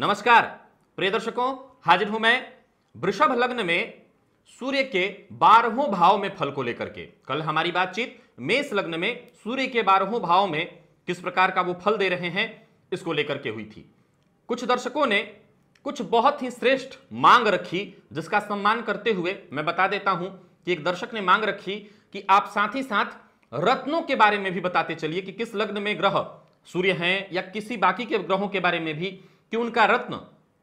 नमस्कार प्रिय दर्शकों हाजिर हूं मैं वृषभ लग्न में सूर्य के बारहों भाव में फल को लेकर के कल हमारी बातचीत मेष लग्न में सूर्य के बारहों भाव में किस प्रकार का वो फल दे रहे हैं इसको लेकर के हुई थी कुछ दर्शकों ने कुछ बहुत ही श्रेष्ठ मांग रखी जिसका सम्मान करते हुए मैं बता देता हूं कि एक दर्शक ने मांग रखी कि आप साथ ही साथ रत्नों के बारे में भी बताते चलिए कि किस लग्न में ग्रह सूर्य हैं या किसी बाकी के ग्रहों के बारे में भी कि उनका रत्न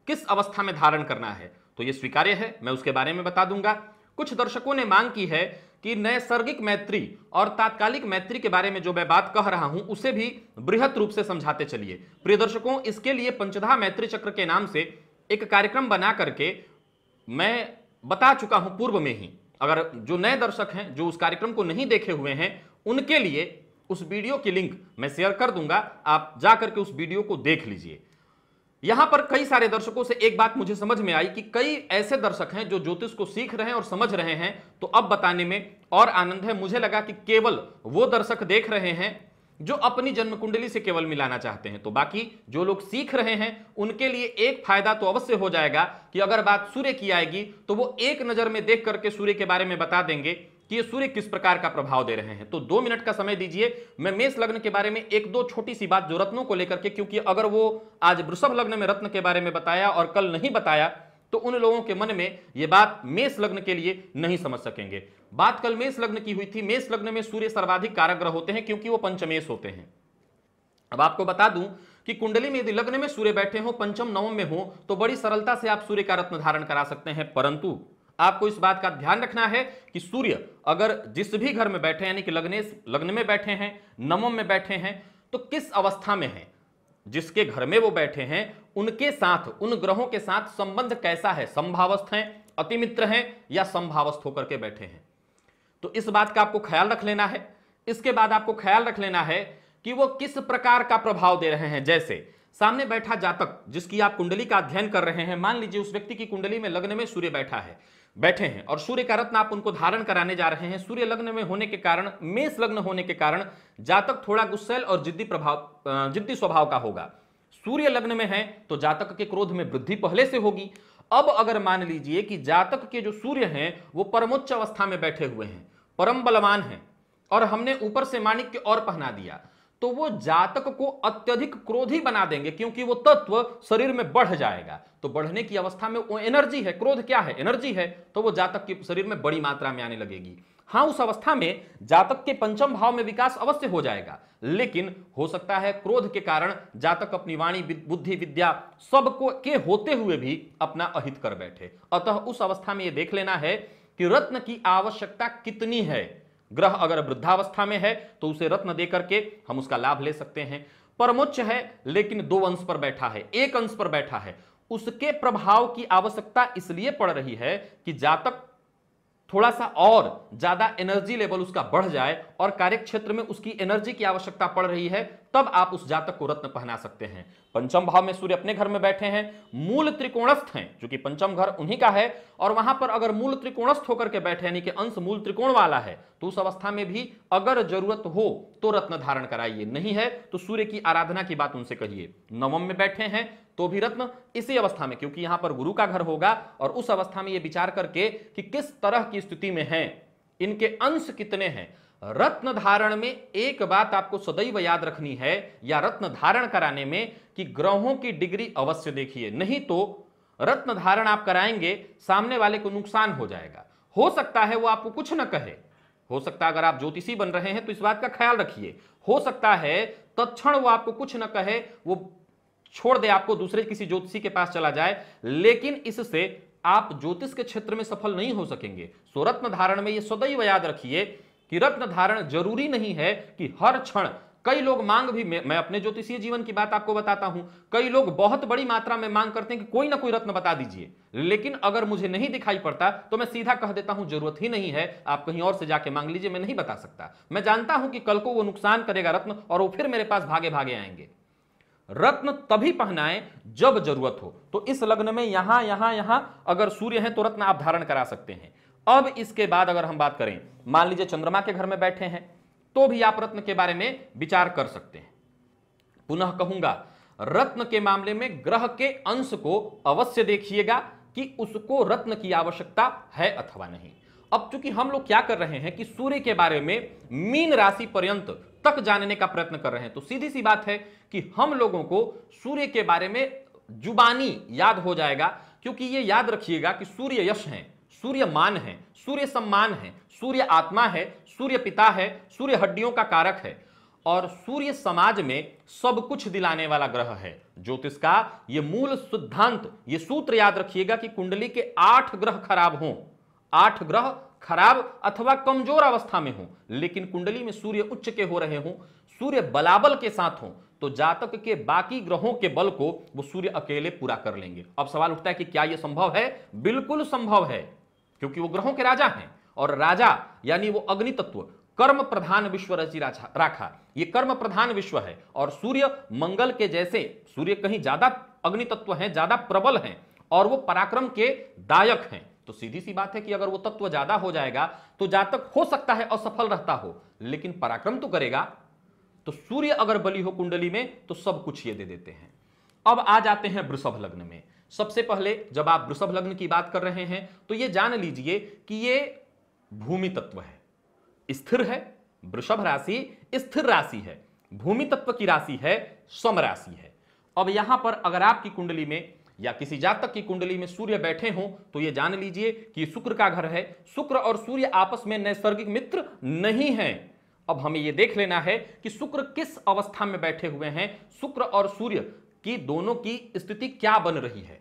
किस अवस्था में धारण करना है तो ये स्वीकार्य है मैं उसके बारे में बता दूंगा कुछ दर्शकों ने मांग की है कि नैसर्गिक मैत्री और तात्कालिक मैत्री के बारे में जो मैं बात कह रहा हूं उसे भी बृहत रूप से समझाते चलिए प्रिय दर्शकों इसके लिए पंचधा मैत्री चक्र के नाम से एक कार्यक्रम बना करके मैं बता चुका हूं पूर्व में ही अगर जो नए दर्शक हैं जो उस कार्यक्रम को नहीं देखे हुए हैं उनके लिए उस वीडियो की लिंक मैं शेयर कर दूंगा आप जाकर के उस वीडियो को देख लीजिए यहां पर कई सारे दर्शकों से एक बात मुझे समझ में आई कि कई ऐसे दर्शक हैं जो ज्योतिष को सीख रहे हैं और समझ रहे हैं तो अब बताने में और आनंद है मुझे लगा कि केवल वो दर्शक देख रहे हैं जो अपनी जन्म कुंडली से केवल मिलाना चाहते हैं तो बाकी जो लोग सीख रहे हैं उनके लिए एक फायदा तो अवश्य हो जाएगा कि अगर बात सूर्य की आएगी तो वो एक नजर में देख करके सूर्य के बारे में बता देंगे कि ये सूर्य किस प्रकार का प्रभाव दे रहे हैं तो दो मिनट का समय दीजिए मैं मेष लग्न के बारे में एक दो छोटी सी बात जो रत्नों को लेकर के क्योंकि अगर वो आज वृषभ लग्न में रत्न के बारे में बताया और कल नहीं बताया तो उन लोगों के मन में ये बात मेष लग्न के लिए नहीं समझ सकेंगे बात कल मेष लग्न की हुई थी मेष लग्न में सूर्य सर्वाधिक कारग्रह होते हैं क्योंकि वो पंचमेश होते हैं अब आपको बता दूं कि कुंडली में यदि लग्न में सूर्य बैठे हो पंचम नवम में हो तो बड़ी सरलता से आप सूर्य का रत्न धारण करा सकते हैं परंतु आपको इस बात का ध्यान रखना है कि सूर्य अगर जिस भी घर में बैठे यानी कि लग्ने लग्न में बैठे हैं नवम में बैठे हैं तो किस अवस्था में है जिसके घर में वो बैठे हैं उनके साथ उन ग्रहों के साथ संबंध कैसा है संभावस्थ हैं अतिमित्र हैं या संभावस्थ होकर के बैठे हैं तो इस बात का आपको ख्याल रख लेना है इसके बाद आपको ख्याल रख लेना है कि वो किस प्रकार का प्रभाव दे रहे हैं जैसे सामने बैठा जातक जिसकी आप कुंडली का अध्ययन कर रहे हैं मान लीजिए उस व्यक्ति की कुंडली में लग्न में सूर्य बैठा है बैठे हैं और सूर्य का रत्न आप उनको धारण कराने जा रहे हैं सूर्य लग्न में होने के कारण मेष लग्न होने के कारण जातक थोड़ा गुस्सेल और जिद्दी प्रभाव जिद्दी स्वभाव का होगा सूर्य लग्न में है तो जातक के क्रोध में वृद्धि पहले से होगी अब अगर मान लीजिए कि जातक के जो सूर्य हैं वो परमोच्च अवस्था में बैठे हुए हैं परम बलवान हैं और हमने ऊपर से के और पहना दिया तो वो जातक को अत्यधिक क्रोधी बना देंगे क्योंकि वो तत्व शरीर में बढ़ जाएगा तो बढ़ने की अवस्था में वो एनर्जी है क्रोध क्या है एनर्जी है तो वो जातक के शरीर में बड़ी मात्रा में आने लगेगी हाँ उस अवस्था में जातक के पंचम भाव में विकास अवश्य हो जाएगा लेकिन हो सकता है क्रोध के कारण जातक अपनी वाणी बुद्धि विद्या सबको के होते हुए भी अपना अहित कर बैठे अतः उस अवस्था में यह देख लेना है कि रत्न की आवश्यकता कितनी है ग्रह अगर वृद्धावस्था में है तो उसे रत्न दे करके हम उसका लाभ ले सकते हैं परमोच्च है लेकिन दो अंश पर बैठा है एक अंश पर बैठा है उसके प्रभाव की आवश्यकता इसलिए पड़ रही है कि जातक थोड़ा सा और ज्यादा एनर्जी लेवल उसका बढ़ जाए और कार्यक्षेत्र में उसकी एनर्जी की आवश्यकता पड़ रही है तब आप उस जातक को रत्न पहना सकते हैं पंचम भाव में सूर्य अपने घर में बैठे हैं मूल त्रिकोणस्थ हैं जो कि पंचम घर उन्हीं का है और वहां पर अगर मूल त्रिकोणस्थ होकर के बैठे यानी कि अंश मूल त्रिकोण वाला है तो उस अवस्था में भी अगर जरूरत हो तो रत्न धारण कराइए नहीं है तो सूर्य की आराधना की बात उनसे कहिए नवम में बैठे हैं तो भी रत्न इसी अवस्था में क्योंकि यहां पर गुरु का घर होगा और उस अवस्था में यह विचार करके कि किस तरह की स्थिति में है इनके अंश कितने हैं रत्न धारण में एक बात आपको सदैव याद रखनी है या रत्न धारण कराने में कि ग्रहों की डिग्री अवश्य देखिए नहीं तो रत्न धारण आप कराएंगे सामने वाले को नुकसान हो जाएगा हो सकता है वो आपको कुछ न कहे हो सकता है अगर आप ज्योतिषी बन रहे हैं तो इस बात का ख्याल रखिए हो सकता है तत्ण वो आपको कुछ न कहे वो छोड़ दे आपको दूसरे किसी ज्योतिषी के पास चला जाए लेकिन इससे आप ज्योतिष के क्षेत्र में सफल नहीं हो सकेंगे रत्न धारण में ये सदैव याद रखिए कि रत्न धारण जरूरी नहीं है कि हर क्षण कई लोग मांग भी मैं अपने ज्योतिषीय जीवन की बात आपको बताता हूं कई लोग बहुत बड़ी मात्रा में मांग करते हैं कि कोई ना कोई रत्न बता दीजिए लेकिन अगर मुझे नहीं दिखाई पड़ता तो मैं सीधा कह देता हूं जरूरत ही नहीं है आप कहीं और से जाके मांग लीजिए मैं नहीं बता सकता मैं जानता हूं कि कल को वो नुकसान करेगा रत्न और वो फिर मेरे पास भागे भागे आएंगे रत्न तभी पहनाएं जब जरूरत हो तो इस लग्न में यहां यहां यहां अगर सूर्य है तो रत्न आप धारण करा सकते हैं अब इसके बाद अगर हम बात करें मान लीजिए चंद्रमा के घर में बैठे हैं तो भी आप रत्न के बारे में विचार कर सकते हैं पुनः कहूंगा रत्न के मामले में ग्रह के अंश को अवश्य देखिएगा कि उसको रत्न की आवश्यकता है अथवा नहीं अब चूंकि हम लोग क्या कर रहे हैं कि सूर्य के बारे में मीन राशि पर्यंत तक जानने का प्रयत्न कर रहे हैं तो सीधी सी बात है कि हम लोगों को सूर्य के बारे में जुबानी याद हो जाएगा क्योंकि ये याद रखिएगा कि सूर्य यश हैं सूर्य मान है सूर्य सम्मान है सूर्य आत्मा है सूर्य पिता है सूर्य हड्डियों का कारक है और सूर्य समाज में सब कुछ दिलाने वाला ग्रह है ज्योतिष का यह मूल सिद्धांत यह सूत्र याद रखिएगा कि कुंडली के आठ ग्रह खराब हों आठ ग्रह खराब अथवा कमजोर अवस्था में हो लेकिन कुंडली में सूर्य उच्च के हो रहे हों सूर्य बलाबल के साथ हो तो जातक के बाकी ग्रहों के बल को वो सूर्य अकेले पूरा कर लेंगे अब सवाल उठता है कि क्या यह संभव है बिल्कुल संभव है क्योंकि वो ग्रहों के राजा हैं और राजा यानी वो अग्नि तत्व कर्म प्रधान विश्व रची राखा ये कर्म प्रधान विश्व है और सूर्य मंगल के जैसे सूर्य कहीं ज्यादा अग्नि तत्व हैं ज्यादा प्रबल हैं और वो पराक्रम के दायक हैं तो सीधी सी बात है कि अगर वो तत्व ज्यादा हो जाएगा तो जातक तक हो सकता है असफल रहता हो लेकिन पराक्रम तो करेगा तो सूर्य अगर बलि हो कुंडली में तो सब कुछ ये दे देते हैं अब आ जाते हैं वृषभ लग्न में सबसे पहले जब आप वृषभ लग्न की बात कर रहे हैं तो ये जान लीजिए कि ये भूमि तत्व है स्थिर है वृषभ राशि स्थिर राशि है भूमि तत्व की राशि है सम राशि है अब यहां पर अगर आपकी कुंडली में या किसी जातक की कुंडली में सूर्य बैठे हों तो ये जान लीजिए कि शुक्र का घर है शुक्र और सूर्य आपस में नैसर्गिक मित्र नहीं है अब हमें यह देख लेना है कि शुक्र किस अवस्था में बैठे हुए हैं शुक्र और सूर्य कि दोनों की स्थिति क्या बन रही है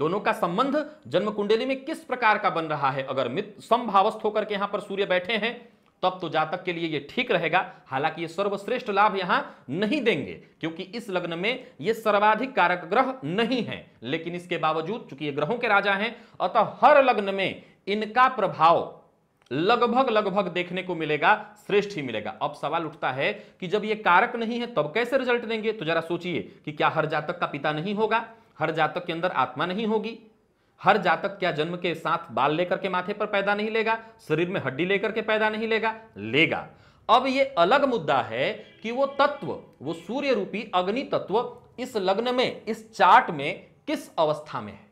दोनों का संबंध जन्म कुंडली में किस प्रकार का बन रहा है अगर मित्र संभावस्थ होकर के यहां पर सूर्य बैठे हैं तब तो जातक के लिए ये ठीक रहेगा हालांकि ये सर्वश्रेष्ठ लाभ यहां नहीं देंगे क्योंकि इस लग्न में ये सर्वाधिक कारक ग्रह नहीं है लेकिन इसके बावजूद चूंकि ये ग्रहों के राजा हैं अतः हर लग्न में इनका प्रभाव लगभग लगभग देखने को मिलेगा श्रेष्ठ ही मिलेगा अब सवाल उठता है कि जब ये कारक नहीं है तब कैसे रिजल्ट देंगे तो जरा सोचिए कि क्या हर जातक का पिता नहीं होगा हर जातक के अंदर आत्मा नहीं होगी हर जातक क्या जन्म के साथ बाल लेकर के माथे पर पैदा नहीं लेगा शरीर में हड्डी लेकर के पैदा नहीं लेगा लेगा अब ये अलग मुद्दा है कि वो तत्व वो सूर्य रूपी अग्नि तत्व इस लग्न में इस चार्ट में किस अवस्था में है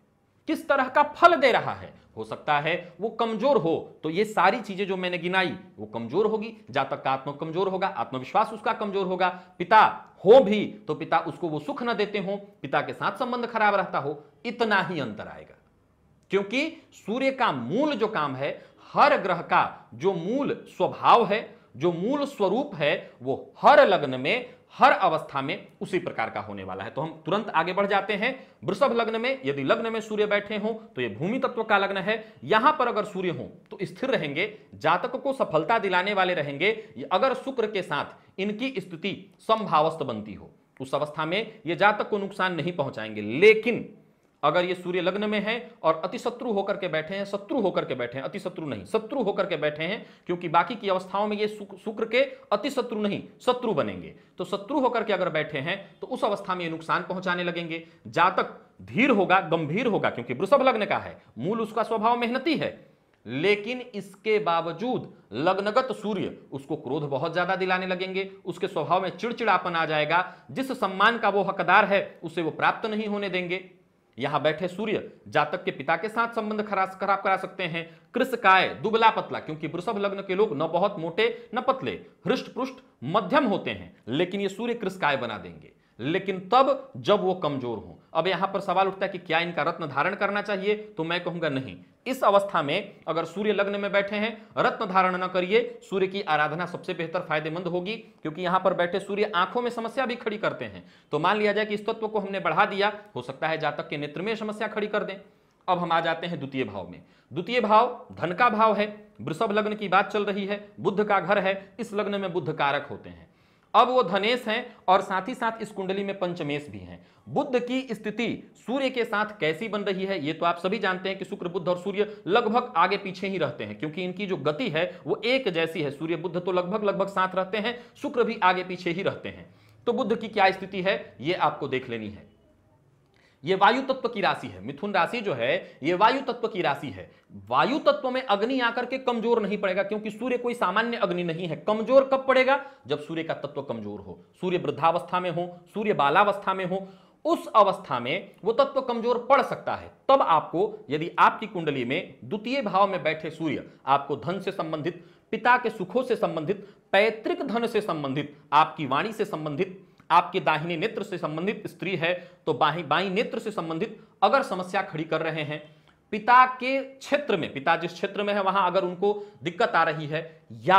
किस तरह का फल दे रहा है हो सकता है वो कमजोर हो तो ये सारी चीजें जो मैंने गिनाई वो कमजोर होगी जातक का आत्म कमजोर होगा आत्मविश्वास उसका कमजोर होगा पिता हो भी तो पिता उसको वो सुख न देते हो पिता के साथ संबंध खराब रहता हो इतना ही अंतर आएगा क्योंकि सूर्य का मूल जो काम है हर ग्रह का जो मूल स्वभाव है जो मूल स्वरूप है वो हर लग्न में हर अवस्था में उसी प्रकार का होने वाला है तो हम तुरंत आगे बढ़ जाते हैं वृषभ लग्न में यदि लग्न में सूर्य बैठे हों तो यह भूमि तत्व का लग्न है यहां पर अगर सूर्य हो तो स्थिर रहेंगे जातक को सफलता दिलाने वाले रहेंगे अगर शुक्र के साथ इनकी स्थिति संभावस्थ बनती हो उस अवस्था में ये जातक को नुकसान नहीं पहुंचाएंगे लेकिन अगर ये सूर्य लग्न में है और अतिशत्रु होकर के बैठे हैं शत्रु होकर के बैठे हैं अतिशत्रु नहीं शत्रु होकर के बैठे हैं क्योंकि बाकी की अवस्थाओं में ये शुक्र के अतिशत्रु नहीं शत्रु बनेंगे तो शत्रु होकर के अगर बैठे हैं तो उस अवस्था में ये नुकसान पहुंचाने लगेंगे जातक धीर होगा गंभीर होगा क्योंकि वृषभ लग्न का है मूल उसका स्वभाव मेहनती है लेकिन इसके बावजूद लग्नगत सूर्य उसको क्रोध बहुत ज्यादा दिलाने लगेंगे उसके स्वभाव में चिड़चिड़ापन आ जाएगा जिस सम्मान का वो हकदार है उसे वो प्राप्त नहीं होने देंगे यहां बैठे सूर्य जातक के पिता के साथ संबंध खराब करा सकते हैं कृष काय दुबला पतला क्योंकि वृषभ लग्न के लोग न बहुत मोटे न पतले हृष्ट पृष्ठ मध्यम होते हैं लेकिन ये सूर्य कृष काय बना देंगे लेकिन तब जब वो कमजोर हो अब यहां पर सवाल उठता है कि क्या इनका रत्न धारण करना चाहिए तो मैं कहूंगा नहीं इस अवस्था में अगर सूर्य लग्न में बैठे हैं रत्न धारण न करिए सूर्य की आराधना सबसे बेहतर फायदेमंद होगी क्योंकि यहां पर बैठे सूर्य आंखों में समस्या भी खड़ी करते हैं तो मान लिया जाए कि इस तत्व को हमने बढ़ा दिया हो सकता है जातक के नेत्र में समस्या खड़ी कर दें अब हम आ जाते हैं द्वितीय भाव में द्वितीय भाव धन का भाव है वृषभ लग्न की बात चल रही है बुद्ध का घर है इस लग्न में बुद्ध कारक होते हैं अब वो धनेश हैं और साथ ही साथ इस कुंडली में पंचमेश भी हैं बुद्ध की स्थिति सूर्य के साथ कैसी बन रही है ये तो आप सभी जानते हैं कि शुक्र बुद्ध और सूर्य लगभग आगे पीछे ही रहते हैं क्योंकि इनकी जो गति है वो एक जैसी है सूर्य बुद्ध तो लगभग लगभग साथ रहते हैं शुक्र भी आगे पीछे ही रहते हैं तो बुद्ध की क्या स्थिति है ये आपको देख लेनी है ये वायु तत्व की राशि है मिथुन राशि जो है ये वायु तत्व की राशि है वायु तत्व में अग्नि आकर के कमजोर नहीं पड़ेगा क्योंकि सूर्य कोई सामान्य अग्नि नहीं है कमजोर कब पड़ेगा जब सूर्य का तत्व कमजोर हो सूर्य वृद्धावस्था में हो सूर्य बालावस्था में हो उस अवस्था में वो तत्व कमजोर पड़ सकता है तब आपको यदि आपकी कुंडली में द्वितीय भाव में बैठे सूर्य आपको धन से संबंधित पिता के सुखों से संबंधित पैतृक धन से संबंधित आपकी वाणी से संबंधित आपके दाहिने नेत्र से संबंधित स्त्री है तो बाई बाई नेत्र से संबंधित अगर समस्या खड़ी कर रहे हैं पिता के क्षेत्र में पिता जिस क्षेत्र में है वहां अगर उनको दिक्कत आ रही है या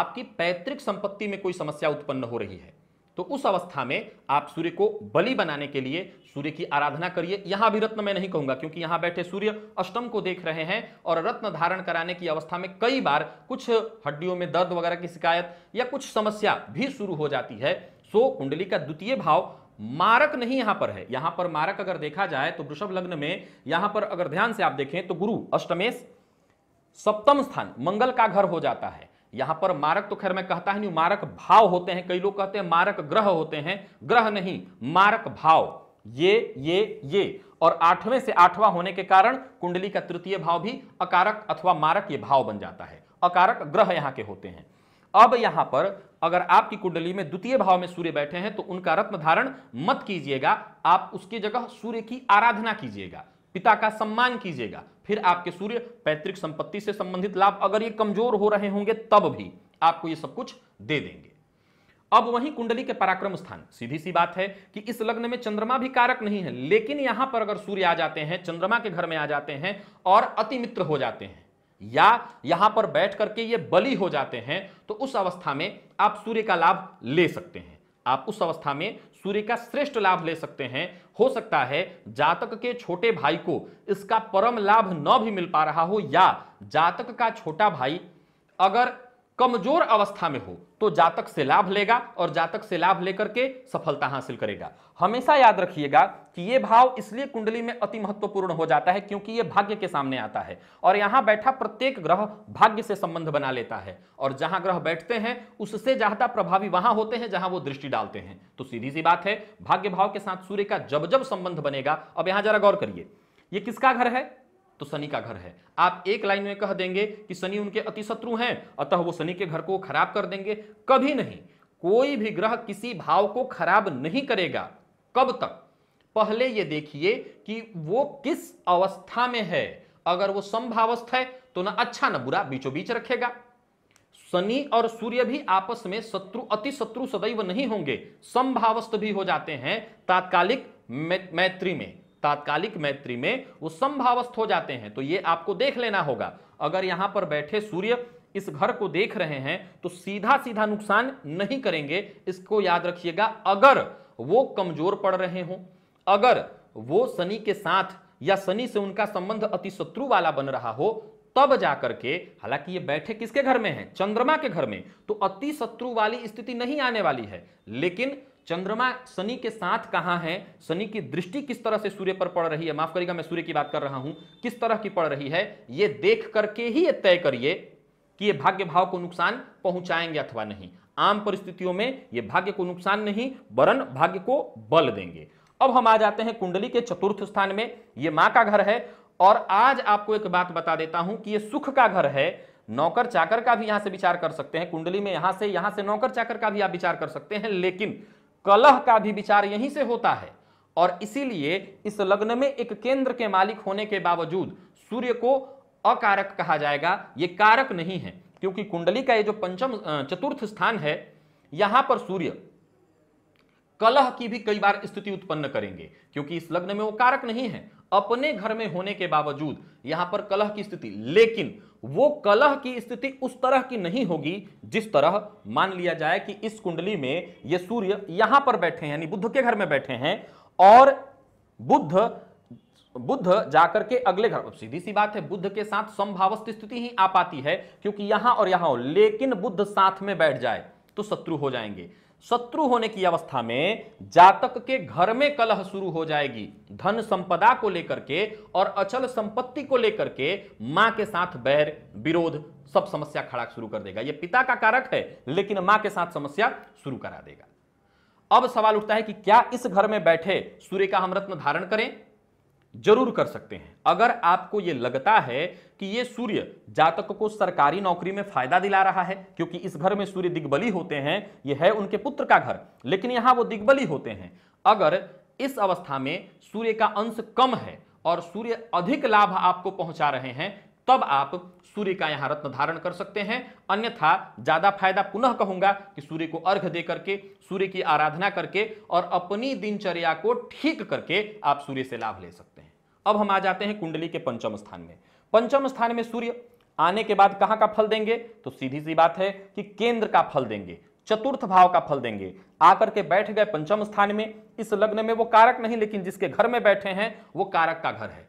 आपकी पैतृक संपत्ति में कोई समस्या उत्पन्न हो रही है तो उस अवस्था में आप सूर्य को बलि बनाने के लिए सूर्य की आराधना करिए यहां भी रत्न मैं नहीं कहूंगा क्योंकि यहां बैठे सूर्य अष्टम को देख रहे हैं और रत्न धारण कराने की अवस्था में कई बार कुछ हड्डियों में दर्द वगैरह की शिकायत या कुछ समस्या भी शुरू हो जाती है सो कुंडली का द्वितीय भाव मारक नहीं यहां पर है यहां पर मारक अगर देखा जाए तो वृषभ लग्न में यहां पर अगर ध्यान से आप देखें तो गुरु अष्टमेश सप्तम स्थान मंगल का घर हो जाता है यहां पर मारक तो खैर मैं कहता ही नहीं मारक भाव होते हैं कई लोग कहते हैं मारक ग्रह होते हैं ग्रह नहीं मारक भाव ये ये ये और आठवें से आठवां होने के कारण कुंडली का तृतीय भाव भी अकारक अथवा मारक ये भाव बन जाता है अकारक ग्रह यहां के होते हैं अब यहां पर अगर आपकी कुंडली में द्वितीय भाव में सूर्य बैठे हैं तो उनका रत्न धारण मत कीजिएगा आप उसके जगह सूर्य की आराधना कीजिएगा पिता का सम्मान कीजिएगा फिर आपके सूर्य पैतृक संपत्ति से संबंधित लाभ अगर ये कमजोर हो रहे होंगे तब भी आपको ये सब कुछ दे देंगे अब वहीं कुंडली के पराक्रम स्थान सीधी सी बात है कि इस लग्न में चंद्रमा भी कारक नहीं है लेकिन यहां पर अगर सूर्य आ जाते हैं चंद्रमा के घर में आ जाते हैं और अति मित्र हो जाते हैं या यहां पर बैठ करके ये बली हो जाते हैं तो उस अवस्था में आप सूर्य का लाभ ले सकते हैं आप उस अवस्था में सूर्य का श्रेष्ठ लाभ ले सकते हैं हो सकता है जातक के छोटे भाई को इसका परम लाभ न भी मिल पा रहा हो या जातक का छोटा भाई अगर कमजोर अवस्था में हो तो जातक से लाभ लेगा और जातक से लाभ लेकर के सफलता हासिल करेगा हमेशा याद रखिएगा कि यह भाव इसलिए कुंडली में अति महत्वपूर्ण हो जाता है क्योंकि यह भाग्य के सामने आता है और यहां बैठा प्रत्येक ग्रह भाग्य से संबंध बना लेता है और जहां ग्रह बैठते हैं उससे ज्यादा प्रभावी वहां होते हैं जहां वो दृष्टि डालते हैं तो सीधी सी बात है भाग्य भाव के साथ सूर्य का जब जब संबंध बनेगा अब यहां जरा गौर करिए ये किसका घर है तो शनि का घर है आप एक लाइन में कह देंगे कि शनि उनके अति शत्रु हैं अतः वो शनि के घर को खराब कर देंगे कभी नहीं कोई भी ग्रह किसी भाव को खराब नहीं करेगा कब तक पहले ये देखिए कि वो किस अवस्था में है अगर वो संभावस्थ है तो ना अच्छा ना बुरा बीचों बीच रखेगा शनि और सूर्य भी आपस में शत्रु अति शत्रु सदैव नहीं होंगे संभावस्थ भी हो जाते हैं तात्कालिक मैत्री में तात्कालिक मैत्री में वो संभावस्थ हो जाते हैं तो ये आपको देख लेना होगा अगर यहां पर बैठे सूर्य इस घर को देख रहे हैं तो सीधा सीधा नुकसान नहीं करेंगे इसको याद रखिएगा अगर वो कमजोर पड़ रहे हो अगर वो शनि के साथ या शनि से उनका संबंध अति शत्रु वाला बन रहा हो तब जाकर के हालांकि ये बैठे किसके घर में है चंद्रमा के घर में तो अति शत्रु वाली स्थिति नहीं आने वाली है लेकिन चंद्रमा शनि के साथ कहाँ है शनि की दृष्टि किस तरह से सूर्य पर पड़ रही है माफ करिएगा मैं सूर्य की बात कर रहा हूं किस तरह की पड़ रही है ये देख करके ही ये तय करिए कि ये भाग्य भाव को नुकसान पहुंचाएंगे अथवा नहीं आम परिस्थितियों में ये भाग्य को नुकसान नहीं वरन भाग्य को बल देंगे अब हम आ जाते हैं कुंडली के चतुर्थ स्थान में ये माँ का घर है और आज आपको एक बात बता देता हूं कि ये सुख का घर है नौकर चाकर का भी यहां से विचार कर सकते हैं कुंडली में यहां से यहां से नौकर चाकर का भी आप विचार कर सकते हैं लेकिन कलह का भी विचार यहीं से होता है और इसीलिए इस लग्न में एक केंद्र के मालिक होने के बावजूद सूर्य को अकारक कहा जाएगा ये कारक नहीं है क्योंकि कुंडली का ये जो पंचम चतुर्थ स्थान है यहां पर सूर्य कलह की भी कई बार स्थिति उत्पन्न करेंगे क्योंकि इस लग्न में वो कारक नहीं है अपने घर में होने के बावजूद यहां पर कलह की स्थिति लेकिन वो कलह की स्थिति उस तरह की नहीं होगी जिस तरह मान लिया जाए कि इस कुंडली में ये सूर्य यहां पर बैठे हैं यानी बुद्ध के घर में बैठे हैं और बुद्ध बुद्ध जाकर के अगले घर सीधी सी बात है बुद्ध के साथ संभावस्थ स्थिति ही आ पाती है क्योंकि यहां और यहां हो लेकिन बुद्ध साथ में बैठ जाए तो शत्रु हो जाएंगे शत्रु होने की अवस्था में जातक के घर में कलह शुरू हो जाएगी धन संपदा को लेकर के और अचल संपत्ति को लेकर के मां के साथ बैर विरोध सब समस्या खड़ा शुरू कर देगा यह पिता का कारक है लेकिन मां के साथ समस्या शुरू करा देगा अब सवाल उठता है कि क्या इस घर में बैठे सूर्य का हम रत्न धारण करें जरूर कर सकते हैं अगर आपको ये लगता है कि ये सूर्य जातक को सरकारी नौकरी में फायदा दिला रहा है क्योंकि इस घर में सूर्य दिग्बली होते हैं ये है उनके पुत्र का घर लेकिन यहां वो दिग्बली होते हैं अगर इस अवस्था में सूर्य का अंश कम है और सूर्य अधिक लाभ आपको पहुंचा रहे हैं तब आप सूर्य का यहां रत्न धारण कर सकते हैं अन्यथा ज्यादा फायदा पुनः कहूंगा कि सूर्य को अर्घ दे करके सूर्य की आराधना करके और अपनी दिनचर्या को ठीक करके आप सूर्य से लाभ ले सकते हैं अब हम आ जाते हैं कुंडली के पंचम स्थान में पंचम स्थान में सूर्य आने के बाद कहां का फल देंगे तो सीधी सी बात है कि केंद्र का फल देंगे चतुर्थ भाव का फल देंगे आकर के बैठ गए पंचम स्थान में इस लग्न में वो कारक नहीं लेकिन जिसके घर में बैठे हैं वो कारक का घर है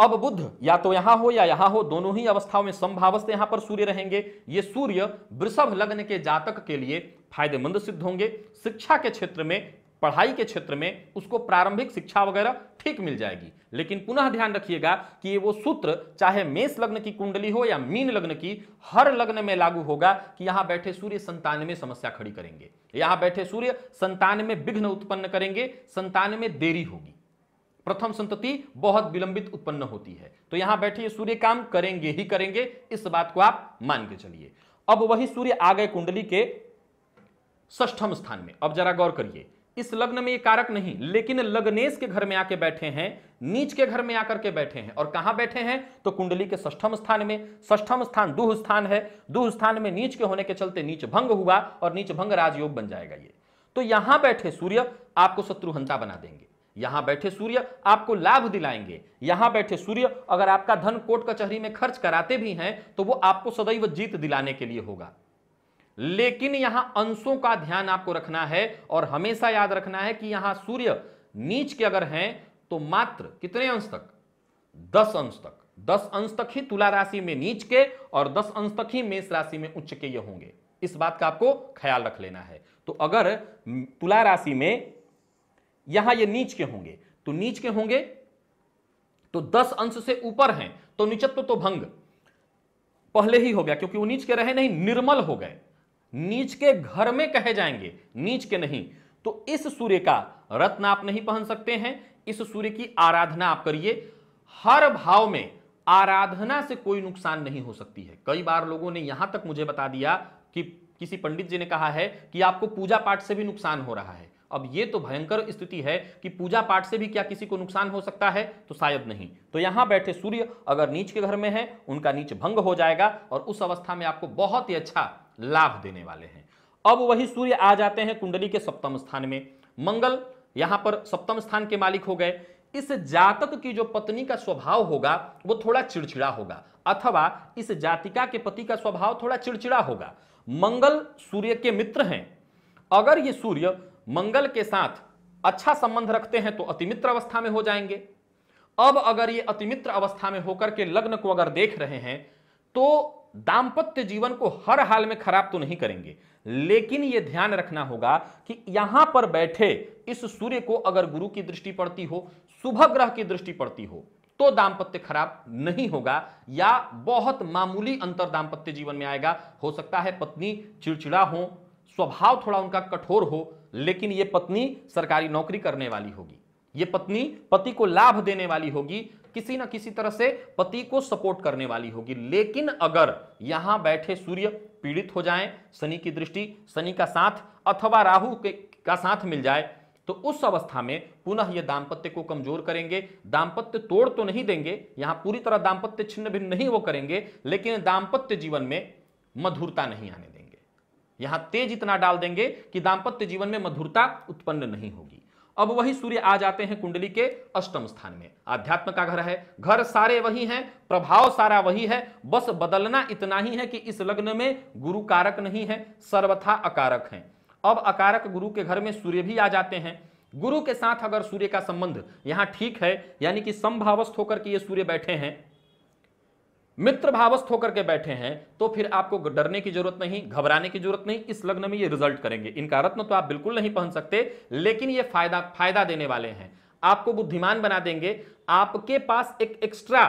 अब बुद्ध या तो यहां हो या यहां हो दोनों ही अवस्थाओं में संभावस्थ यहां पर सूर्य रहेंगे ये सूर्य वृषभ लग्न के जातक के लिए फायदेमंद सिद्ध होंगे शिक्षा के क्षेत्र में पढ़ाई के क्षेत्र में उसको प्रारंभिक शिक्षा वगैरह ठीक मिल जाएगी लेकिन पुनः ध्यान रखिएगा कि वो सूत्र चाहे मेष लग्न की कुंडली हो या मीन लग्न की हर लग्न में लागू होगा कि यहां बैठे सूर्य संतान में समस्या खड़ी करेंगे यहां बैठे सूर्य संतान में विघ्न उत्पन्न करेंगे संतान में देरी होगी प्रथम संतति बहुत विलंबित उत्पन्न होती है तो यहां बैठे ये सूर्य काम करेंगे ही करेंगे इस बात को आप मान के चलिए अब वही सूर्य आ गए कुंडली के ष्ठम स्थान में अब जरा गौर करिए इस लग्न में ये कारक नहीं लेकिन लग्नेश के घर में आके बैठे हैं नीच के घर में आकर के बैठे हैं और कहां बैठे हैं तो कुंडली के षष्ठम स्थान में षष्ठम स्थान दुह स्थान है दुह स्थान में नीच के होने के चलते नीच भंग हुआ और नीच भंग राजयोग बन जाएगा ये तो यहां बैठे सूर्य आपको शत्रुहंता बना देंगे यहां बैठे सूर्य आपको लाभ दिलाएंगे यहां बैठे सूर्य अगर आपका धन कोट कचहरी में खर्च कराते भी हैं तो वो आपको सदैव जीत दिलाने के लिए होगा लेकिन यहां अंशों का ध्यान आपको रखना है और हमेशा याद रखना है कि यहां सूर्य नीच के अगर हैं तो मात्र कितने अंश तक दस अंश तक दस अंश तक ही तुला राशि में नीच के और दस अंश तक ही मेष राशि में उच्च के ये होंगे इस बात का आपको ख्याल रख लेना है तो अगर तुला राशि में यहां ये नीच के होंगे तो नीच के होंगे तो दस अंश से ऊपर हैं तो निचत्व तो भंग पहले ही हो गया क्योंकि वो नीच के रहे नहीं निर्मल हो गए नीच के घर में कहे जाएंगे नीच के नहीं तो इस सूर्य का रत्न आप नहीं पहन सकते हैं इस सूर्य की आराधना आप करिए हर भाव में आराधना से कोई नुकसान नहीं हो सकती है कई बार लोगों ने यहां तक मुझे बता दिया कि किसी पंडित जी ने कहा है कि आपको पूजा पाठ से भी नुकसान हो रहा है अब यह तो भयंकर स्थिति है कि पूजा पाठ से भी क्या किसी को नुकसान हो सकता है तो शायद नहीं तो यहां बैठे सूर्य अगर नीच के घर में है उनका नीच भंग हो जाएगा और उस अवस्था में आपको बहुत ही अच्छा लाभ देने वाले हैं अब वही सूर्य आ जाते हैं कुंडली के सप्तम स्थान में मंगल यहां पर सप्तम स्थान के मालिक हो गए इस जातक की जो पत्नी का स्वभाव होगा वो थोड़ा चिड़चिड़ा होगा अथवा इस जातिका के पति का स्वभाव थोड़ा चिड़चिड़ा होगा मंगल सूर्य के मित्र हैं अगर ये सूर्य मंगल के साथ अच्छा संबंध रखते हैं तो अतिमित्र अवस्था में हो जाएंगे अब अगर ये अतिमित्र अवस्था में होकर के लग्न को अगर देख रहे हैं तो दाम्पत्य जीवन को हर हाल में खराब तो नहीं करेंगे लेकिन यह ध्यान रखना होगा कि यहां पर बैठे इस सूर्य को अगर गुरु की दृष्टि पड़ती हो शुभ ग्रह की दृष्टि पड़ती हो तो दाम्पत्य खराब नहीं होगा या बहुत मामूली अंतर दाम्पत्य जीवन में आएगा हो सकता है पत्नी चिड़चिड़ा हो स्वभाव थोड़ा उनका कठोर हो लेकिन यह पत्नी सरकारी नौकरी करने वाली होगी ये पत्नी पति को लाभ देने वाली होगी किसी ना किसी तरह से पति को सपोर्ट करने वाली होगी लेकिन अगर यहां बैठे सूर्य पीड़ित हो जाए शनि की दृष्टि शनि का साथ अथवा राहु के का साथ मिल जाए तो उस अवस्था में पुनः ये दाम्पत्य को कमजोर करेंगे दाम्पत्य तोड़ तो नहीं देंगे यहां पूरी तरह दाम्पत्य छिन्न भिन्न नहीं वो करेंगे लेकिन दाम्पत्य जीवन में मधुरता नहीं आने देंगे यहां तेज इतना डाल देंगे कि दाम्पत्य जीवन में मधुरता उत्पन्न नहीं होगी अब वही सूर्य आ जाते हैं कुंडली के अष्टम स्थान में आध्यात्म का घर है घर सारे वही हैं प्रभाव सारा वही है बस बदलना इतना ही है कि इस लग्न में गुरु कारक नहीं है सर्वथा अकारक हैं अब अकारक गुरु के घर में सूर्य भी आ जाते हैं गुरु के साथ अगर सूर्य का संबंध यहाँ ठीक है यानी कि संभावस्थ होकर के ये सूर्य बैठे हैं मित्र भावस्थ होकर के बैठे हैं तो फिर आपको डरने की जरूरत नहीं घबराने की जरूरत नहीं इस लग्न में ये रिजल्ट करेंगे इनका रत्न तो आप बिल्कुल नहीं पहन सकते लेकिन ये फायदा फायदा देने वाले हैं आपको बुद्धिमान बना देंगे आपके पास एक एक्स्ट्रा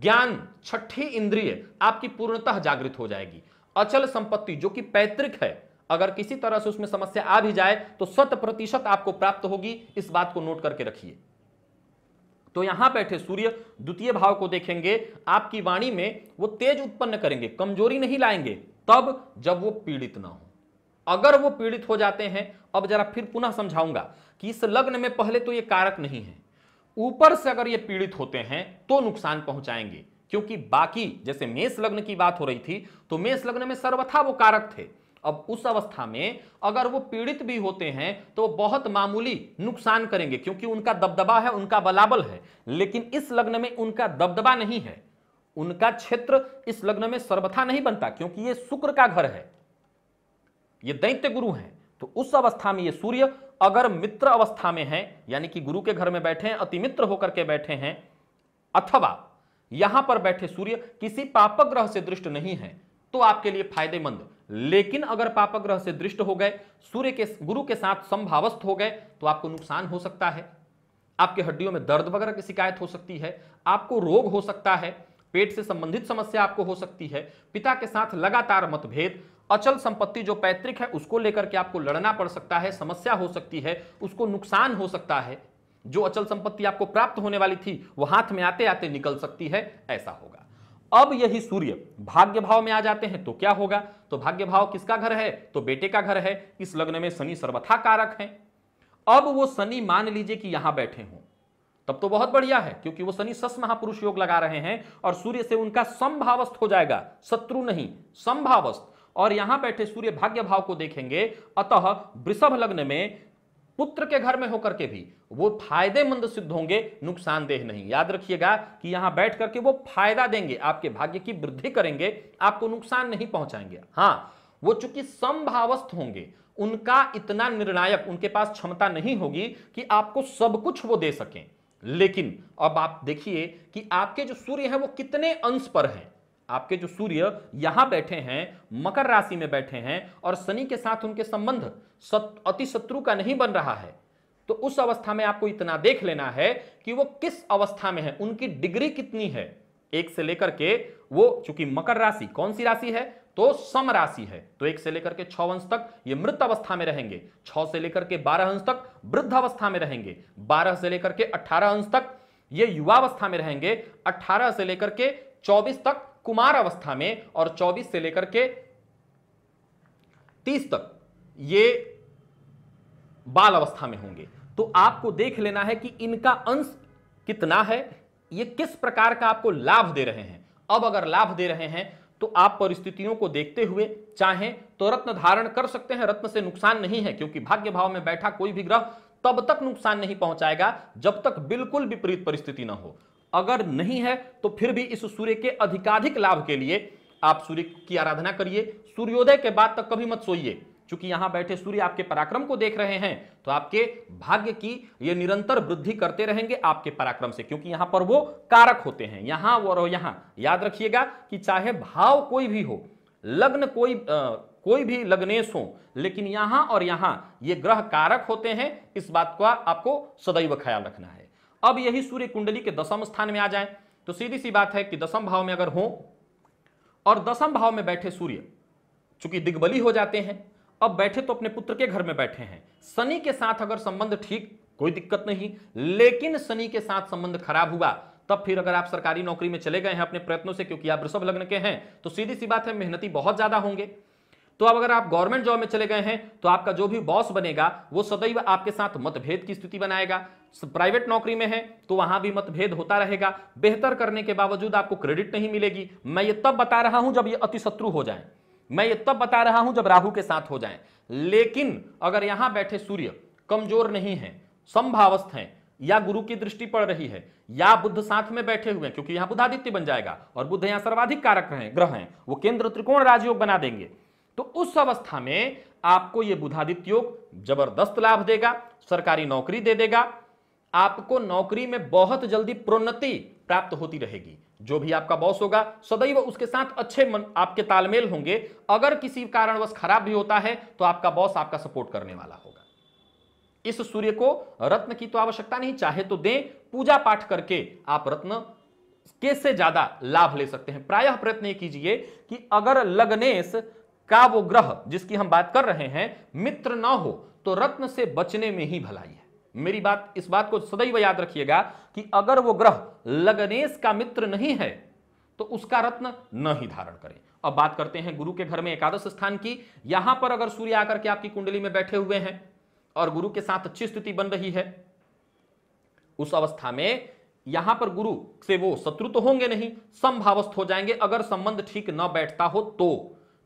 ज्ञान छठी इंद्रिय आपकी पूर्णतः जागृत हो जाएगी अचल संपत्ति जो कि पैतृक है अगर किसी तरह से उसमें समस्या आ भी जाए तो शत प्रतिशत आपको प्राप्त होगी इस बात को नोट करके रखिए तो यहां बैठे सूर्य द्वितीय भाव को देखेंगे आपकी वाणी में वो तेज उत्पन्न करेंगे कमजोरी नहीं लाएंगे तब जब वो पीड़ित ना हो अगर वो पीड़ित हो जाते हैं अब जरा फिर पुनः समझाऊंगा कि इस लग्न में पहले तो ये कारक नहीं है ऊपर से अगर ये पीड़ित होते हैं तो नुकसान पहुंचाएंगे क्योंकि बाकी जैसे मेष लग्न की बात हो रही थी तो मेष लग्न में सर्वथा वो कारक थे अब उस अवस्था में अगर वो पीड़ित भी होते हैं तो बहुत मामूली नुकसान करेंगे क्योंकि उनका दबदबा है उनका बलाबल है लेकिन इस लग्न में उनका दबदबा नहीं है उनका क्षेत्र इस लग्न में सर्वथा नहीं बनता क्योंकि ये शुक्र का घर है ये दैत्य गुरु हैं तो उस अवस्था में ये सूर्य अगर मित्र अवस्था में है यानी कि गुरु के घर में बैठे हैं अतिमित्र होकर के बैठे हैं अथवा यहां पर बैठे सूर्य किसी पापक ग्रह से दृष्ट नहीं है तो आपके लिए फायदेमंद लेकिन अगर पापक ग्रह से दृष्ट हो गए सूर्य के गुरु के साथ संभावस्थ हो गए तो आपको नुकसान हो सकता है आपके हड्डियों में दर्द वगैरह की शिकायत हो सकती है आपको रोग हो सकता है पेट से संबंधित समस्या आपको हो सकती है पिता के साथ लगातार मतभेद अचल संपत्ति जो पैतृक है उसको लेकर के आपको लड़ना पड़ सकता है समस्या हो सकती है उसको नुकसान हो सकता है जो अचल संपत्ति आपको प्राप्त होने वाली थी वो हाथ में आते आते निकल सकती है ऐसा होगा अब यही सूर्य भाग्य भाव में आ जाते हैं तो क्या होगा तो भाग्य भाव किसका घर है तो बेटे का घर है इस लग्न में शनि सर्वथा कारक है अब वो शनि मान लीजिए कि यहां बैठे हों तब तो बहुत बढ़िया है क्योंकि वो शनि सस महापुरुष योग लगा रहे हैं और सूर्य से उनका संभावस्थ हो जाएगा शत्रु नहीं संभावस्थ और यहां बैठे सूर्य भाग्य भाव को देखेंगे अतः वृषभ लग्न में पुत्र के घर में होकर के भी वो फायदेमंद सिद्ध होंगे नुकसानदेह नहीं याद रखिएगा कि यहां बैठ करके वो फायदा देंगे आपके भाग्य की वृद्धि करेंगे आपको नुकसान नहीं पहुंचाएंगे हाँ वो चूंकि संभावस्थ होंगे उनका इतना निर्णायक उनके पास क्षमता नहीं होगी कि आपको सब कुछ वो दे सकें लेकिन अब आप देखिए कि आपके जो सूर्य हैं वो कितने अंश पर हैं आपके जो सूर्य यहां बैठे हैं मकर राशि में बैठे हैं और शनि के साथ उनके संबंध अति शत्रु का नहीं बन रहा है तो उस अवस्था में आपको इतना देख लेना है कि वो किस अवस्था में है उनकी डिग्री कितनी है एक से लेकर के वो चूंकि मकर राशि कौन सी राशि है तो सम राशि है तो एक से लेकर के छ अंश तक ये मृत अवस्था में रहेंगे छ से लेकर के बारह अंश तक वृद्ध अवस्था में रहेंगे बारह से लेकर के अठारह अंश तक ये युवावस्था में रहेंगे अठारह से लेकर के चौबीस तक कुमार अवस्था में और 24 से लेकर के 30 तक ये बाल अवस्था में होंगे तो आपको देख लेना है कि इनका अंश कितना है ये किस प्रकार का आपको लाभ दे रहे हैं अब अगर लाभ दे रहे हैं तो आप परिस्थितियों को देखते हुए चाहें तो रत्न धारण कर सकते हैं रत्न से नुकसान नहीं है क्योंकि भाग्य भाव में बैठा कोई भी ग्रह तब तक नुकसान नहीं पहुंचाएगा जब तक बिल्कुल विपरीत परिस्थिति ना हो अगर नहीं है तो फिर भी इस सूर्य के अधिकाधिक लाभ के लिए आप सूर्य की आराधना करिए सूर्योदय के बाद तक कभी मत सोइए क्योंकि यहां बैठे सूर्य आपके पराक्रम को देख रहे हैं तो आपके भाग्य की ये निरंतर वृद्धि करते रहेंगे आपके पराक्रम से क्योंकि यहां पर वो कारक होते हैं यहां और यहां याद रखिएगा कि चाहे भाव कोई भी हो लग्न कोई आ, कोई भी लग्नेश हो लेकिन यहां और यहां ये ग्रह कारक होते हैं इस बात का आपको सदैव ख्याल रखना है अब यही सूर्य कुंडली के दसम स्थान में आ जाए तो सीधी सी बात है कि दसम भाव में अगर हो और दसम भाव में बैठे सूर्य चूंकि दिग्बली हो जाते हैं अब बैठे तो अपने पुत्र के घर में बैठे हैं शनि के साथ अगर संबंध ठीक कोई दिक्कत नहीं लेकिन शनि के साथ संबंध खराब हुआ तब फिर अगर आप सरकारी नौकरी में चले गए हैं अपने प्रयत्नों से क्योंकि आप वृषभ लग्न के हैं तो सीधी सी बात है मेहनती बहुत ज्यादा होंगे तो अब अगर आप गवर्नमेंट जॉब में चले गए हैं तो आपका जो भी बॉस बनेगा वो सदैव आपके साथ मतभेद की स्थिति बनाएगा प्राइवेट नौकरी में है तो वहां भी मतभेद होता रहेगा बेहतर करने के बावजूद आपको क्रेडिट नहीं मिलेगी मैं ये तब बता रहा हूं जब ये अतिशत्रु हो जाए मैं ये तब बता रहा हूं जब राहु के साथ हो जाए लेकिन अगर यहां बैठे सूर्य कमजोर नहीं है संभावस्थ हैं या गुरु की दृष्टि पड़ रही है या बुद्ध साथ में बैठे हुए हैं क्योंकि यहां बुधादित्य बन जाएगा और बुद्ध यहां सर्वाधिक कारक हैं ग्रह हैं वो केंद्र त्रिकोण राजयोग बना देंगे तो उस अवस्था में आपको यह बुधादित्य योग जबरदस्त लाभ देगा सरकारी नौकरी दे देगा आपको नौकरी में बहुत जल्दी प्रोन्नति प्राप्त होती रहेगी जो भी आपका बॉस होगा सदैव उसके साथ अच्छे मन आपके तालमेल होंगे अगर किसी कारणवश खराब भी होता है तो आपका बॉस आपका सपोर्ट करने वाला होगा इस सूर्य को रत्न की तो आवश्यकता नहीं चाहे तो दें पूजा पाठ करके आप रत्न के से ज्यादा लाभ ले सकते हैं प्रायः प्रयत्न कीजिए कि अगर लग्नेश का वो ग्रह जिसकी हम बात कर रहे हैं मित्र ना हो तो रत्न से बचने में ही भलाई है मेरी बात इस बात को सदैव याद रखिएगा कि अगर वो ग्रह लगनेश का मित्र नहीं है तो उसका रत्न न ही धारण करें अब बात करते हैं गुरु के घर में एकादश स्थान की यहां पर अगर सूर्य आकर के आपकी कुंडली में बैठे हुए हैं और गुरु के साथ अच्छी स्थिति बन रही है उस अवस्था में यहां पर गुरु से वो शत्रु तो होंगे नहीं संभावस्थ हो जाएंगे अगर संबंध ठीक न बैठता हो तो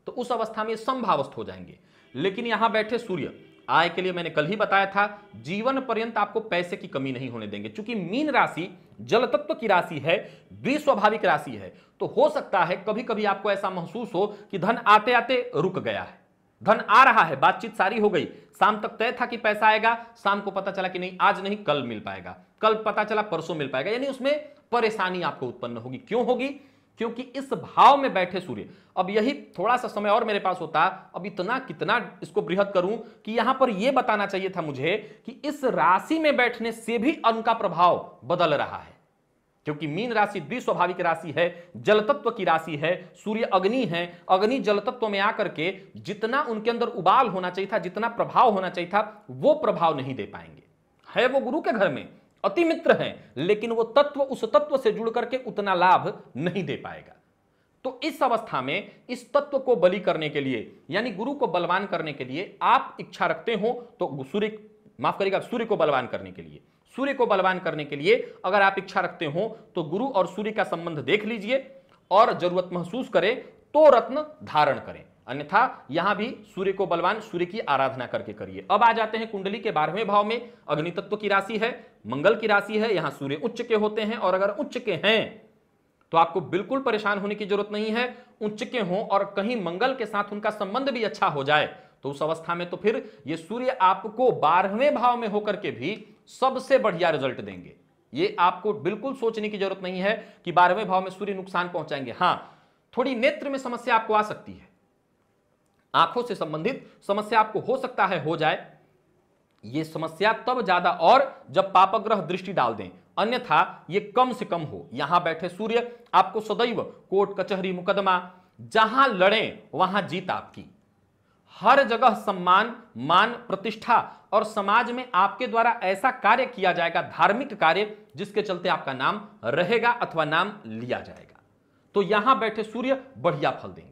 तो उस अवस्था में संभावस्थ हो जाएंगे लेकिन यहां बैठे सूर्य आय के लिए मैंने कल ही बताया था जीवन पर्यंत आपको पैसे की कमी नहीं होने देंगे क्योंकि मीन राशि जल तत्व की राशि है द्विस्वाभाविक राशि है तो हो सकता है कभी कभी आपको ऐसा महसूस हो कि धन आते आते रुक गया है धन आ रहा है बातचीत सारी हो गई शाम तक तय था कि पैसा आएगा शाम को पता चला कि नहीं आज नहीं कल मिल पाएगा कल पता चला परसों मिल पाएगा यानी उसमें परेशानी आपको उत्पन्न होगी क्यों होगी क्योंकि इस भाव में बैठे सूर्य अब यही थोड़ा सा समय और मेरे पास होता अब इतना कितना इसको बृहद करूं कि यहां पर यह बताना चाहिए था मुझे कि इस राशि में बैठने से भी उनका प्रभाव बदल रहा है क्योंकि मीन राशि द्विस्वाभाविक राशि है जल तत्व की राशि है सूर्य अग्नि है अग्नि जल तत्व में आकर के जितना उनके अंदर उबाल होना चाहिए था जितना प्रभाव होना चाहिए था वो प्रभाव नहीं दे पाएंगे है वो गुरु के घर में अति मित्र हैं लेकिन वो तत्व उस तत्व से जुड़ करके उतना लाभ नहीं दे पाएगा तो इस अवस्था में इस तत्व को बलि करने के लिए यानी गुरु को बलवान करने के लिए आप इच्छा रखते हो तो सूर्य माफ करिएगा सूर्य को बलवान करने के लिए सूर्य को बलवान करने के लिए अगर आप इच्छा रखते हो तो गुरु और सूर्य का संबंध देख लीजिए और जरूरत महसूस करें तो रत्न धारण करें अन्यथा यहां भी सूर्य को बलवान सूर्य की आराधना करके करिए अब आ जाते हैं कुंडली के बारहवें भाव में अग्नि तत्व की राशि है मंगल की राशि है यहां सूर्य उच्च के होते हैं और अगर उच्च के हैं तो आपको बिल्कुल परेशान होने की जरूरत नहीं है उच्च के हों और कहीं मंगल के साथ उनका संबंध भी अच्छा हो जाए तो उस अवस्था में तो फिर ये सूर्य आपको बारहवें भाव में होकर के भी सबसे बढ़िया रिजल्ट देंगे ये आपको बिल्कुल सोचने की जरूरत नहीं है कि बारहवें भाव में सूर्य नुकसान पहुंचाएंगे हाँ थोड़ी नेत्र में समस्या आपको आ सकती है आंखों से संबंधित समस्या आपको हो सकता है हो जाए ये समस्या तब ज्यादा और जब पापग्रह दृष्टि डाल दें अन्यथा ये कम से कम हो यहां बैठे सूर्य आपको सदैव कोर्ट कचहरी मुकदमा जहां लड़े वहां जीत आपकी हर जगह सम्मान मान प्रतिष्ठा और समाज में आपके द्वारा ऐसा कार्य किया जाएगा धार्मिक कार्य जिसके चलते आपका नाम रहेगा अथवा नाम लिया जाएगा तो यहां बैठे सूर्य बढ़िया फल देंगे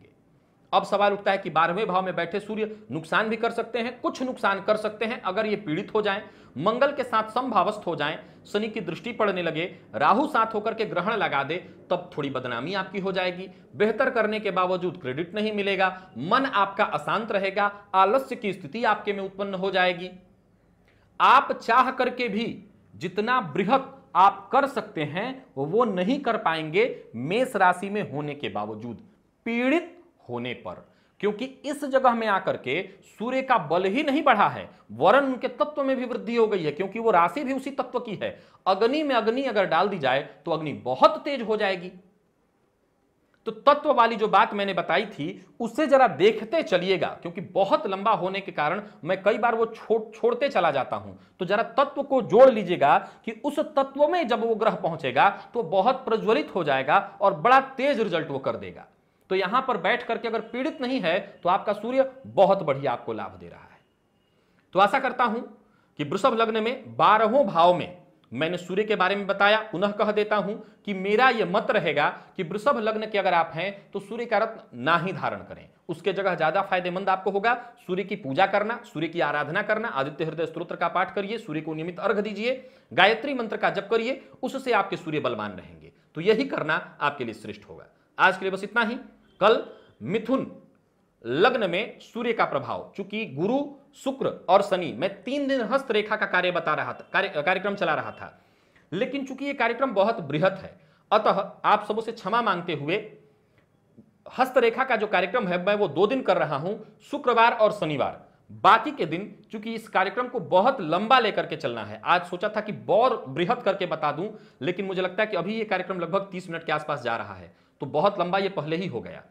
अब सवाल उठता है कि बारहवें भाव में बैठे सूर्य नुकसान भी कर सकते हैं कुछ नुकसान कर सकते हैं अगर ये पीड़ित हो जाएं मंगल के साथ संभावस्थ हो जाएं शनि की दृष्टि पड़ने लगे राहु साथ होकर के ग्रहण लगा दे तब थोड़ी बदनामी आपकी हो जाएगी बेहतर करने के बावजूद क्रेडिट नहीं मिलेगा मन आपका अशांत रहेगा आलस्य की स्थिति आपके में उत्पन्न हो जाएगी आप चाह करके भी जितना बृहत आप कर सकते हैं वो नहीं कर पाएंगे मेष राशि में होने के बावजूद पीड़ित होने पर क्योंकि इस जगह में आकर के सूर्य का बल ही नहीं बढ़ा है वरन उनके तत्व में भी वृद्धि हो गई है क्योंकि वो राशि भी उसी तत्व की है अग्नि में अग्नि अगर डाल दी जाए तो अग्नि बहुत तेज हो जाएगी तो तत्व वाली जो बात मैंने बताई थी उसे जरा देखते चलिएगा क्योंकि बहुत लंबा होने के कारण मैं कई बार वो छोड़ छोड़ते चला जाता हूं तो जरा तत्व को जोड़ लीजिएगा कि उस तत्व में जब वो ग्रह पहुंचेगा तो बहुत प्रज्वलित हो जाएगा और बड़ा तेज रिजल्ट वो कर देगा तो यहां पर बैठ करके अगर पीड़ित नहीं है तो आपका सूर्य बहुत बढ़िया आपको लाभ दे रहा है तो आशा करता हूं कि वृषभ लग्न में बारहों भाव में मैंने सूर्य के बारे में बताया पुनः कह देता हूं कि मेरा यह मत रहेगा कि वृषभ लग्न के अगर आप हैं तो सूर्य का रत्न ना ही धारण करें उसके जगह ज्यादा फायदेमंद आपको होगा सूर्य की पूजा करना सूर्य की आराधना करना आदित्य हृदय स्त्रोत्र का पाठ करिए सूर्य को नियमित अर्घ दीजिए गायत्री मंत्र का जप करिए उससे आपके सूर्य बलवान रहेंगे तो यही करना आपके लिए श्रेष्ठ होगा आज के लिए बस इतना ही कल मिथुन लग्न में सूर्य का प्रभाव चूंकि गुरु शुक्र और शनि मैं तीन दिन हस्त रेखा का कार्य बता रहा था कार्य, कार्यक्रम चला रहा था लेकिन चूंकि ये कार्यक्रम बहुत बृहत है अतः आप सब उसे क्षमा मांगते हुए हस्तरेखा का जो कार्यक्रम है मैं वो दो दिन कर रहा हूं शुक्रवार और शनिवार बाकी के दिन चूंकि इस कार्यक्रम को बहुत लंबा लेकर के चलना है आज सोचा था कि बहुत बृहत करके बता दूं लेकिन मुझे लगता है कि अभी ये कार्यक्रम लगभग 30 मिनट के आसपास जा रहा है तो बहुत लंबा ये पहले ही हो गया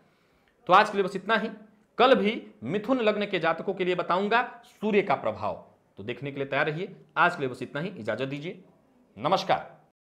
तो आज के लिए बस इतना ही कल भी मिथुन लग्न के जातकों के लिए बताऊंगा सूर्य का प्रभाव तो देखने के लिए तैयार रहिए आज के लिए बस इतना ही इजाजत दीजिए नमस्कार